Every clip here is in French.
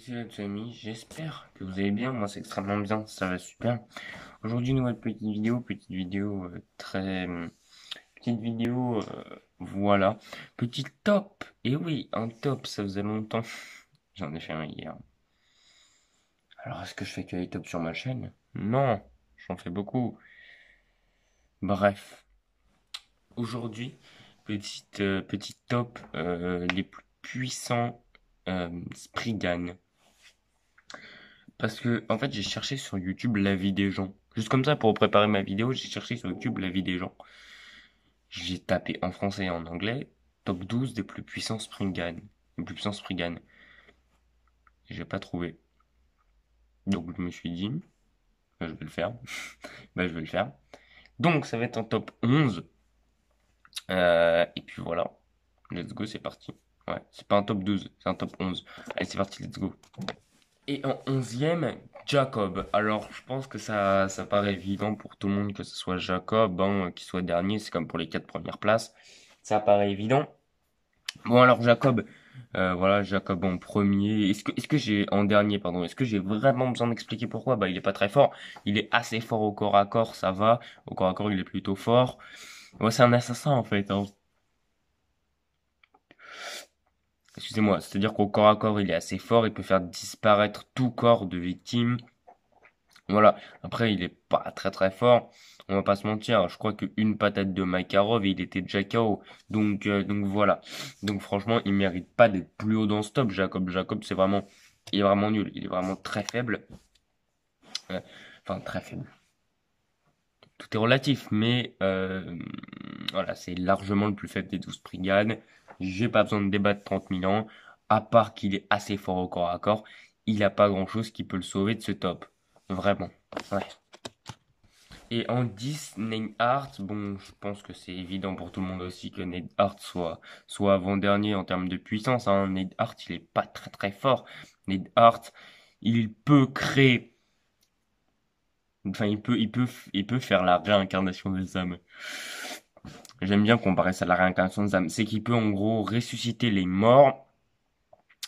Salut les amis, j'espère que vous allez bien, moi c'est extrêmement bien, ça va super. Aujourd'hui nouvelle petite vidéo, petite vidéo euh, très... Hum, petite vidéo, euh, voilà. Petit top, et eh oui, un top, ça faisait longtemps. J'en ai fait un hier. Alors est-ce que je fais que les tops sur ma chaîne Non, j'en fais beaucoup. Bref. Aujourd'hui, petite, euh, petit top, les plus puissants euh, Spriggan. Parce que, en fait, j'ai cherché sur YouTube la vie des gens. Juste comme ça, pour préparer ma vidéo, j'ai cherché sur YouTube la vie des gens. J'ai tapé en français et en anglais top 12 des plus puissants spring Les plus puissants spring J'ai pas trouvé. Donc, je me suis dit, bah, je vais le faire. bah, je vais le faire. Donc, ça va être un top 11. Euh, et puis voilà. Let's go, c'est parti. Ouais, c'est pas un top 12, c'est un top 11. Allez, c'est parti, let's go. Et en onzième, Jacob. Alors, je pense que ça, ça paraît évident pour tout le monde que ce soit Jacob, hein, qui soit dernier, c'est comme pour les quatre premières places. Ça paraît évident. Bon, alors Jacob, euh, voilà, Jacob en premier. Est-ce que, est-ce que j'ai en dernier, pardon, est-ce que j'ai vraiment besoin d'expliquer pourquoi Bah, il est pas très fort. Il est assez fort au corps à corps, ça va. Au corps à corps, il est plutôt fort. Ouais, c'est un assassin en fait. Hein. Excusez-moi, c'est-à-dire qu'au corps à corps, il est assez fort, il peut faire disparaître tout corps de victime. Voilà. Après, il est pas très très fort. On va pas se mentir. Je crois qu'une patate de Makarov, il était déjà KO. Donc, euh, donc voilà. Donc franchement, il mérite pas d'être plus haut dans ce top. Jacob, Jacob, c'est vraiment, il est vraiment nul. Il est vraiment très faible. Euh, enfin, très faible. Tout est relatif, mais euh, voilà, c'est largement le plus faible des 12 brigades. J'ai pas besoin de débattre 30 000 ans. À part qu'il est assez fort au corps à corps, il n'a pas grand chose qui peut le sauver de ce top. Vraiment. Et en 10, Neidhart bon, je pense que c'est évident pour tout le monde aussi que Hart soit, soit avant-dernier en termes de puissance. Hein. Hart, il est pas très très fort. Hart, il peut créer Enfin, il peut, il peut, il peut faire la réincarnation des âmes j'aime bien comparer ça à la réincarnation des âmes, c'est qu'il peut en gros ressusciter les morts,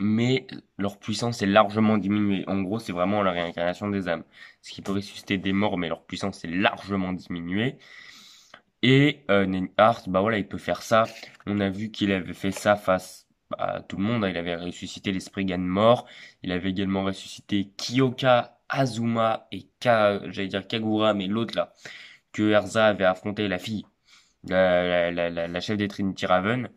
mais leur puissance est largement diminuée. En gros, c'est vraiment la réincarnation des âmes. Ce qui peut ressusciter des morts, mais leur puissance est largement diminuée. Et euh, Nenhart, bah voilà, il peut faire ça. On a vu qu'il avait fait ça face à tout le monde. Hein. Il avait ressuscité l'esprit Gan mort. Il avait également ressuscité Kiyoka, Azuma et Ka, j'allais dire Kagura, mais l'autre là, que Erza avait affronté la fille la, chef des Trinity Raven.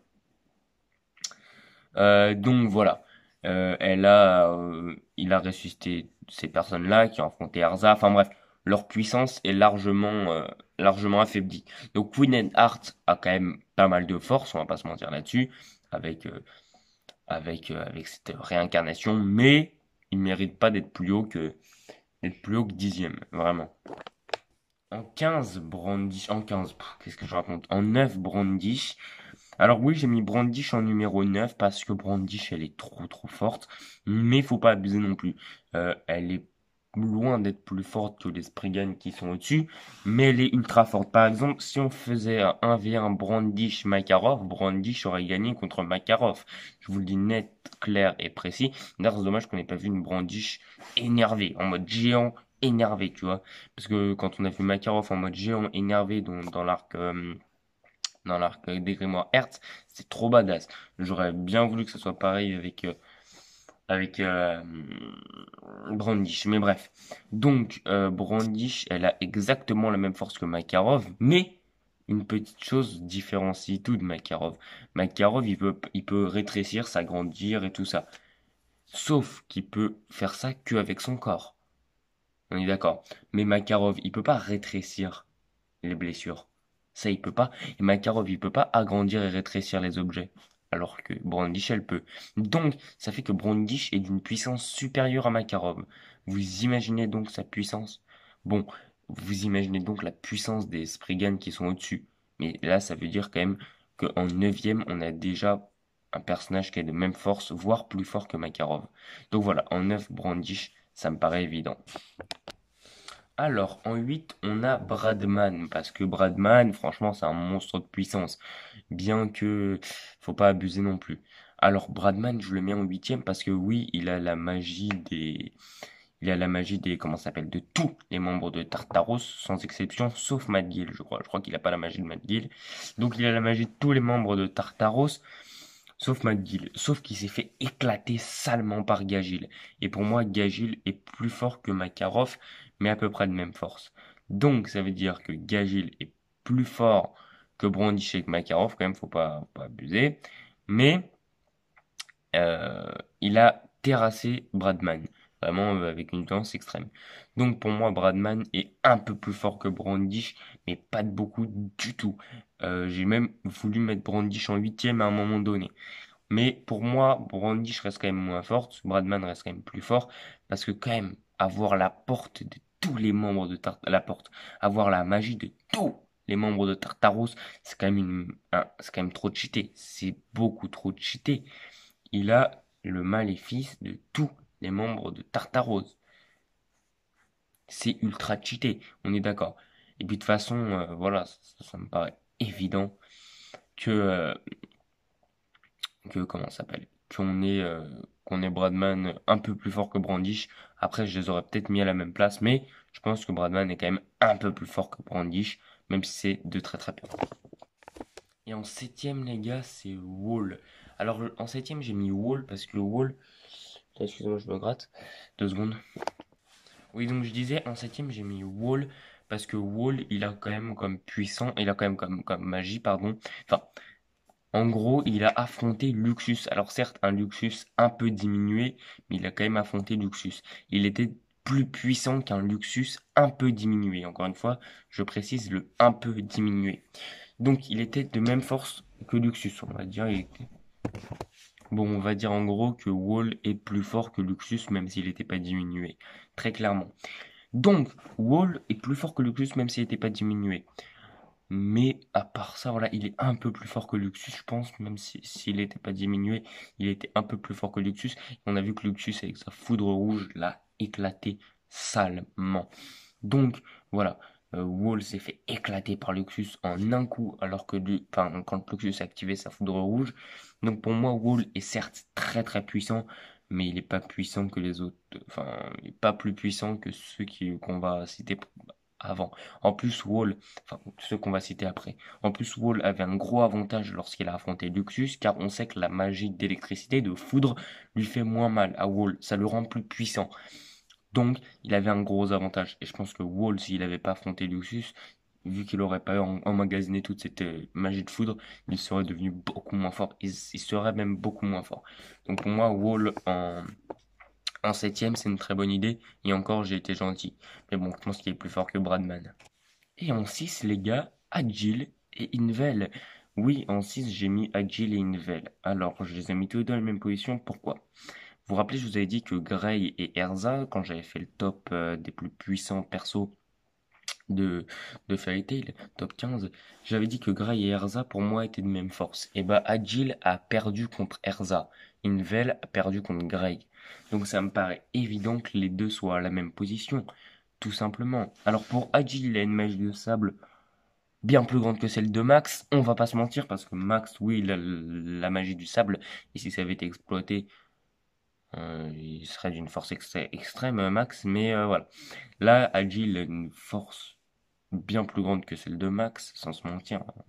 Euh, donc voilà. Euh, elle a, euh, il a ressuscité ces personnes-là qui ont affronté Arza. Enfin bref, leur puissance est largement, largement affaiblie. Donc Queen and a quand même pas mal de force, on va pas se mentir là-dessus, avec avec, avec cette réincarnation, mais il mérite pas d'être plus haut que d'être plus haut que dixième, vraiment en 15 Brandish, en 15, qu'est-ce que je raconte En 9 Brandish. Alors oui, j'ai mis Brandish en numéro 9 parce que Brandish, elle est trop trop forte, mais faut pas abuser non plus. Euh, elle est loin d'être plus forte que les Spriggan qui sont au-dessus, mais elle est ultra forte. Par exemple, si on faisait un 1v1 Brandish Makarov, Brandish aurait gagné contre Makarov. Je vous le dis net, clair et précis. D'ailleurs, dommage qu'on n'ait pas vu une Brandish énervée, en mode géant, énervé, tu vois. Parce que quand on a vu Makarov en mode géant énervé dans, l'arc euh, dans l'arc des Hertz, c'est trop badass. J'aurais bien voulu que ce soit pareil avec euh, avec euh, Brandish, mais bref. Donc euh, Brandish, elle a exactement la même force que Makarov, mais une petite chose différencie tout de Makarov. Makarov, il peut, il peut rétrécir, s'agrandir et tout ça. Sauf qu'il peut faire ça que qu'avec son corps. On est d'accord. Mais Makarov, il peut pas rétrécir les blessures. Ça, il peut pas. Et Makarov, il peut pas agrandir et rétrécir les objets. Alors que Brandish, elle peut. Donc, ça fait que Brandish est d'une puissance supérieure à Makarov. Vous imaginez donc sa puissance Bon, vous imaginez donc la puissance des Spriggan qui sont au-dessus. Mais là, ça veut dire quand même qu'en neuvième, on a déjà un personnage qui a de même force, voire plus fort que Makarov. Donc voilà, en neuf Brandish, ça me paraît évident. Alors, en 8, on a Bradman, parce que Bradman, franchement, c'est un monstre de puissance. Bien que, faut pas abuser non plus. Alors, Bradman, je le mets en 8 parce que oui, il a la magie des. Il a la magie des. Comment ça s'appelle De tous les membres de Tartaros, sans exception, sauf Madgill, je crois. Je crois qu'il n'a pas la magie de Madgill. Donc, il a la magie de tous les membres de Tartaros. Sauf McGill, sauf qu'il s'est fait éclater salement par Gagil. Et pour moi, Gagil est plus fort que Makarov, mais à peu près de même force. Donc ça veut dire que Gagil est plus fort que Brandish et que Makarov, quand même, faut pas, pas abuser. Mais euh, il a terrassé Bradman vraiment euh, avec une tendance extrême. Donc pour moi, Bradman est un peu plus fort que Brandish, mais pas de beaucoup du tout. Euh, j'ai même voulu mettre Brandish en huitième à un moment donné. Mais pour moi, Brandish reste quand même moins forte, Bradman reste quand même plus fort, parce que quand même, avoir la porte de tous les membres de Tartarus. la porte, avoir la magie de tous les membres de Tartaros, c'est quand même c'est quand même trop cheaté, c'est beaucoup trop cheaté. Il a le maléfice de tout les membres de Tartarose. C'est ultra cheaté, on est d'accord. Et puis de toute façon, euh, voilà, ça, me paraît évident que euh, que comment s'appelle qu'on est euh, qu'on est Bradman un peu plus fort que Brandish. Après, je les aurais peut-être mis à la même place, mais je pense que Bradman est quand même un peu plus fort que Brandish, même si c'est de très très peu. Et en septième, les gars, c'est Wall. Alors en septième, j'ai mis Wall parce que Wall, excusez moi je me gratte. Deux secondes. Oui, donc je disais, en septième, j'ai mis Wall, parce que Wall, il a quand même comme puissant, il a quand même comme, comme magie, pardon. Enfin, en gros, il a affronté Luxus. Alors certes, un Luxus un peu diminué, mais il a quand même affronté Luxus. Il était plus puissant qu'un Luxus un peu diminué. Encore une fois, je précise le un peu diminué. Donc il était de même force que Luxus, on va dire. Il Bon, on va dire en gros que Wall est plus fort que Luxus, même s'il n'était pas diminué. Très clairement. Donc, Wall est plus fort que Luxus, même s'il n'était pas diminué. Mais à part ça, voilà, il est un peu plus fort que Luxus, je pense, même s'il n'était pas diminué, il était un peu plus fort que Luxus. On a vu que Luxus, avec sa foudre rouge, l'a éclaté salement. Donc, voilà. Euh, Wall s'est fait éclater par Luxus en un coup, alors que du, quand Luxus a activé sa foudre rouge. Donc pour moi, Wall est certes très très puissant, mais il n'est pas puissant que les autres. Enfin, il n'est pas plus puissant que ceux qu'on va citer avant. En plus, Wall, enfin, ceux qu'on va citer après. En plus, Wall avait un gros avantage lorsqu'il a affronté Luxus, car on sait que la magie d'électricité, de foudre, lui fait moins mal à Wall. Ça le rend plus puissant. Donc, il avait un gros avantage. Et je pense que Wall, s'il n'avait pas affronté Luxus, vu qu'il n'aurait pas emmagasiné toute cette euh, magie de foudre, il serait devenu beaucoup moins fort. Il, serait même beaucoup moins fort. Donc pour moi, Wall en, en septième, c'est une très bonne idée. Et encore, j'ai été gentil. Mais bon, je pense qu'il est plus fort que Bradman. Et en 6, les gars, Agile et Invel. Oui, en 6, j'ai mis Agile et Invel. Alors, je les ai mis tous dans la même position. Pourquoi vous vous rappelez, je vous avais dit que Grey et Erza, quand j'avais fait le top euh, des plus puissants persos de, de Fairy Tail, top 15, j'avais dit que Grey et Erza pour moi étaient de même force. Et eh bah ben, Agile a perdu contre Erza, Invel a perdu contre Grey. Donc ça me paraît évident que les deux soient à la même position, tout simplement. Alors pour Agile, il a une magie de sable bien plus grande que celle de Max, on va pas se mentir parce que Max, oui, il a la magie du sable et si ça avait été exploité, euh, il serait d'une force extrême, euh, Max, mais euh, voilà. Là, Agile a une force bien plus grande que celle de Max, sans se mentir. Hein.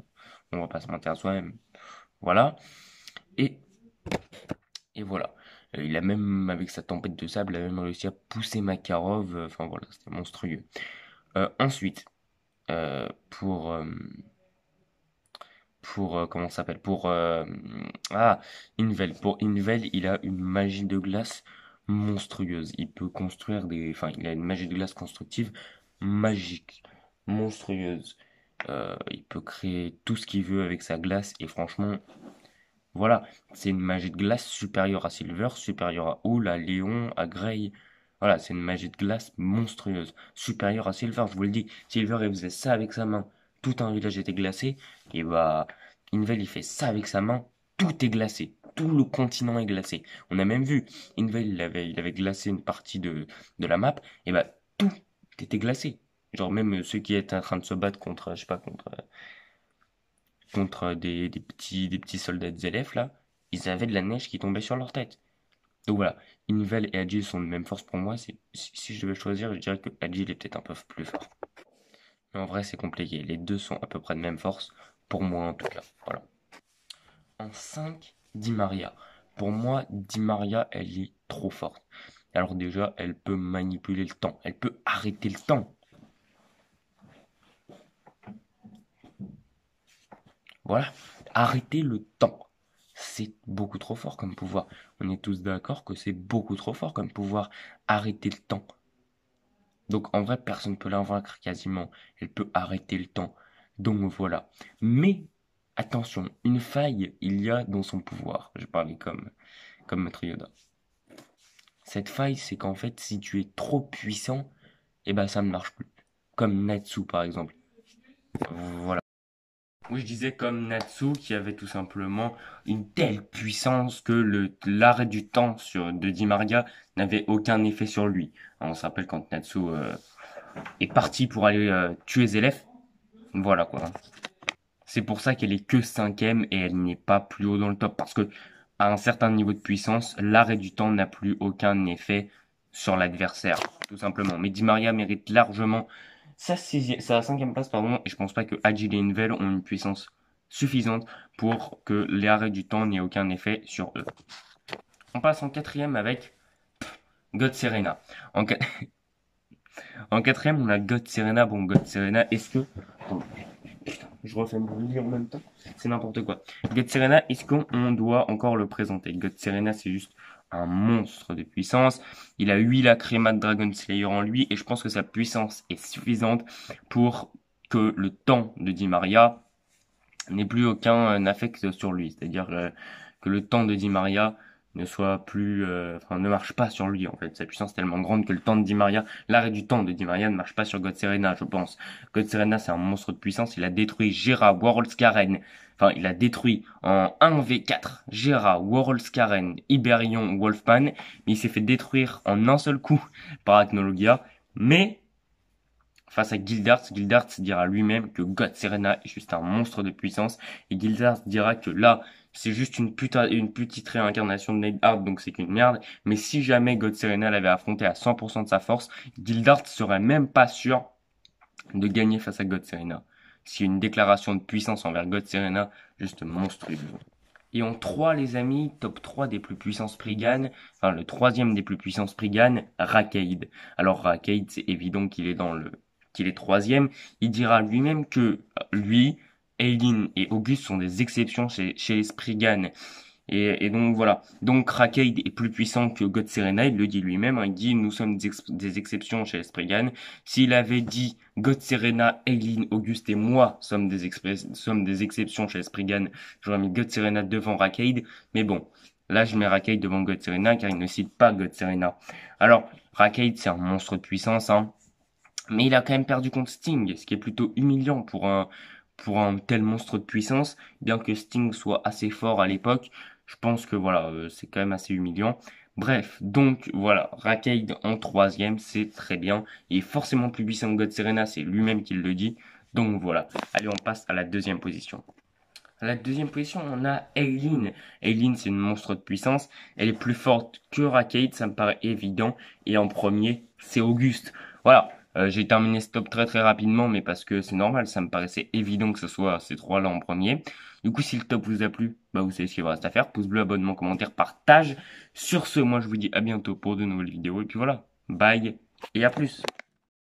On va pas se mentir soi-même. Voilà. Et, et voilà. Il a même, avec sa tempête de sable, il a même réussi à pousser Makarov. Enfin voilà, c'était monstrueux. Euh, ensuite, pour pour euh, comment s'appelle pour euh, ah Invel pour Invel il a une magie de glace monstrueuse il peut construire des enfin il a une magie de glace constructive magique monstrueuse euh, il peut créer tout ce qu'il veut avec sa glace et franchement voilà c'est une magie de glace supérieure à Silver supérieure à Oula à Léon à Grey voilà c'est une magie de glace monstrueuse supérieure à Silver je vous le dis Silver il faisait ça avec sa main tout un village était glacé, et bah, Invel, il fait ça avec sa main, tout est glacé. Tout le continent est glacé. On a même vu, Invel, il avait, il avait glacé une partie de, de la map, et bah, tout était glacé. Genre, même ceux qui étaient en train de se battre contre, je sais pas, contre, contre des, petits, des petits soldats des élèves, là, ils avaient de la neige qui tombait sur leur tête. Donc voilà, Invel et Adil sont de même force pour moi. Si, si, je devais choisir, je dirais que Adil est peut-être un peu plus fort en vrai, c'est compliqué. Les deux sont à peu près de même force, pour moi en tout cas. Voilà. En 5, Di Maria. Pour moi, Di Maria, elle est trop forte. Alors déjà, elle peut manipuler le temps. Elle peut arrêter le temps. Voilà. Arrêter le temps. C'est beaucoup trop fort comme pouvoir. On est tous d'accord que c'est beaucoup trop fort comme pouvoir. Arrêter le temps. Donc en vrai, personne ne peut la quasiment. Elle peut arrêter le temps. Donc voilà. Mais attention, une faille il y a dans son pouvoir. Je parlais comme, comme Maître Cette faille, c'est qu'en fait, si tu es trop puissant, et eh ben ça ne marche plus. Comme Natsu par exemple. Voilà. Oui, je disais comme Natsu qui avait tout simplement une telle puissance que l'arrêt du temps sur, de Dimaria n'avait aucun effet sur lui. Hein, on se rappelle quand Natsu euh, est parti pour aller euh, tuer Zélef. Voilà quoi. C'est pour ça qu'elle est que cinquième et elle n'est pas plus haut dans le top parce que à un certain niveau de puissance, l'arrêt du temps n'a plus aucun effet sur l'adversaire, tout simplement. Mais maria mérite largement c'est la cinquième place, pardon, et je pense pas que Agile et Invel ont une puissance suffisante pour que l'arrêt du temps n'ait aucun effet sur eux. On passe en quatrième avec God Serena. En, quatrième, on a God Serena. Bon, God Serena, est-ce que... je refais mon lit en même temps. C'est n'importe quoi. God Serena, est-ce qu'on doit encore le présenter God Serena, c'est juste un monstre de puissance. Il a 8 lacrymas de Dragon Slayer en lui et je pense que sa puissance est suffisante pour que le temps de Di Maria n'ait plus aucun affect sur lui. C'est-à-dire euh, que le temps de Di Maria ne soit plus, euh, enfin, ne marche pas sur lui en fait. Sa puissance est tellement grande que le temps de Dimaria l'arrêt du temps de Dimaria ne marche pas sur God Serena, je pense. God Serena, c'est un monstre de puissance. Il a détruit Gera Warholskaren. Enfin, il a détruit en 1v4 Gera Iberion, Wolfman. Mais il s'est fait détruire en un seul coup par Technologia. Mais face à Gildarts, Gildarts dira lui-même que God Serena est juste un monstre de puissance. Et Gildarts dira que là, c'est juste une, putain, une petite réincarnation de Neidhardt, donc c'est qu'une merde. Mais si jamais God Serena l'avait affronté à 100% de sa force, Gildart serait même pas sûr de gagner face à God Serena. C'est une déclaration de puissance envers God Serena juste monstrueuse. Et en 3, les amis, top 3 des plus puissants Spriggan, enfin le troisième des plus puissances Spriggan, Rakaid. Alors Rakaid, c'est évident qu'il est dans le qu'il est troisième. Il dira lui-même que lui, Aileen et Auguste sont des exceptions chez, chez les Et, et, donc voilà. Donc Rakade est plus puissant que God Serena, il le dit lui-même. Hein. Il dit nous sommes des, exceptions chez les Spriggan. S'il avait dit God Serena, Aileen, Auguste et moi sommes des, sommes des exceptions chez les Spriggan, j'aurais mis God Serena devant Rakade. Mais bon, Là, je mets Rakaid devant God Serena car il ne cite pas God Serena. Alors, Rakaid c'est un monstre de puissance, hein. Mais il a quand même perdu contre Sting, ce qui est plutôt humiliant pour un, pour un tel monstre de puissance, bien que Sting soit assez fort à l'époque, je pense que voilà, euh, c'est quand même assez humiliant. Bref, donc voilà, Racade en troisième, c'est très bien. Il est forcément plus puissant que God Serena, c'est lui-même qui le dit. Donc voilà, allez on passe à la deuxième position. À la deuxième position, on a Eileen. Eileen, c'est une monstre de puissance. Elle est plus forte que Racade, ça me paraît évident. Et en premier, c'est Auguste. Voilà, euh, j'ai terminé ce top très très rapidement, mais parce que c'est normal, ça me paraissait évident que ce soit ces trois-là en premier. Du coup, si le top vous a plu, bah vous savez ce qu'il vous reste à faire. Pouce bleu, abonnement, commentaire, partage. Sur ce, moi je vous dis à bientôt pour de nouvelles vidéos. Et puis voilà, bye et à plus.